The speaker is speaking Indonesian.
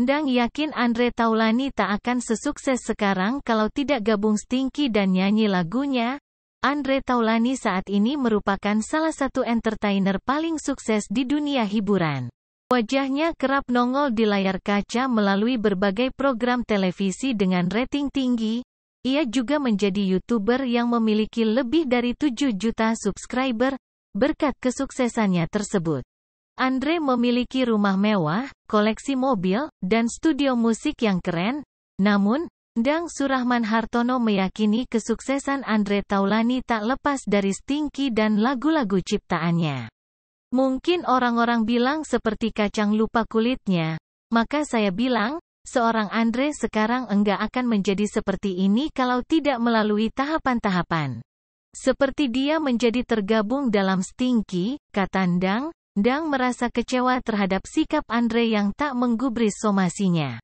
Endang yakin Andre Taulani tak akan sesukses sekarang kalau tidak gabung Stinky dan nyanyi lagunya. Andre Taulani saat ini merupakan salah satu entertainer paling sukses di dunia hiburan. Wajahnya kerap nongol di layar kaca melalui berbagai program televisi dengan rating tinggi. Ia juga menjadi YouTuber yang memiliki lebih dari 7 juta subscriber, berkat kesuksesannya tersebut. Andre memiliki rumah mewah, koleksi mobil, dan studio musik yang keren. Namun, Dang Surahman Hartono meyakini kesuksesan Andre Taulani tak lepas dari Stinky dan lagu-lagu ciptaannya. Mungkin orang-orang bilang seperti kacang lupa kulitnya. Maka saya bilang, seorang Andre sekarang enggak akan menjadi seperti ini kalau tidak melalui tahapan-tahapan. Seperti dia menjadi tergabung dalam Stinky, kata Dang. Dang merasa kecewa terhadap sikap Andre yang tak menggubris somasinya.